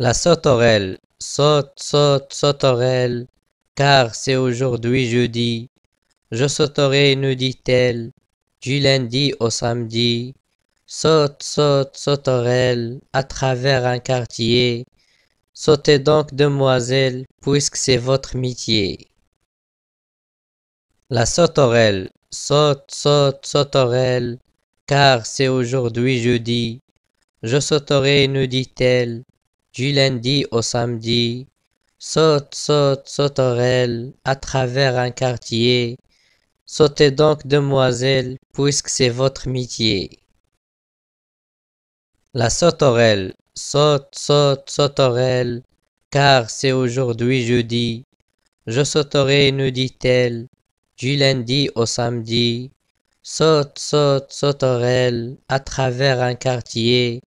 La sauterelle saute, saute, sauterelle, car c'est aujourd'hui jeudi. Je sauterai, nous dit-elle, du lundi au samedi. Saute, saute, sauterelle, à travers un quartier. Sautez donc, demoiselle, puisque c'est votre métier. La sauterelle saute, saute, sauterelle, car c'est aujourd'hui jeudi. Je sauterai, nous dit-elle, du lundi au samedi, saute, saute, sauterelle, à travers un quartier, sautez donc demoiselle, puisque c'est votre métier. La sauterelle, saute, saute, sauterelle, car c'est aujourd'hui jeudi, je sauterai, nous dit-elle, du lundi au samedi, saute, saute, sauterelle, à travers un quartier,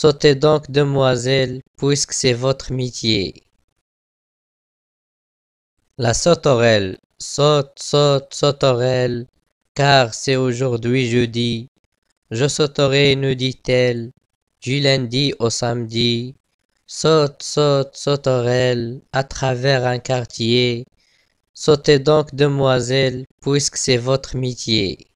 Sautez donc, demoiselle, puisque c'est votre métier. La sauterelle, saute, saute, sauterelle, car c'est aujourd'hui jeudi. Je sauterai, nous dit-elle, du lundi au samedi. Saute, saute, sauterelle, à travers un quartier. Sautez donc, demoiselle, puisque c'est votre métier.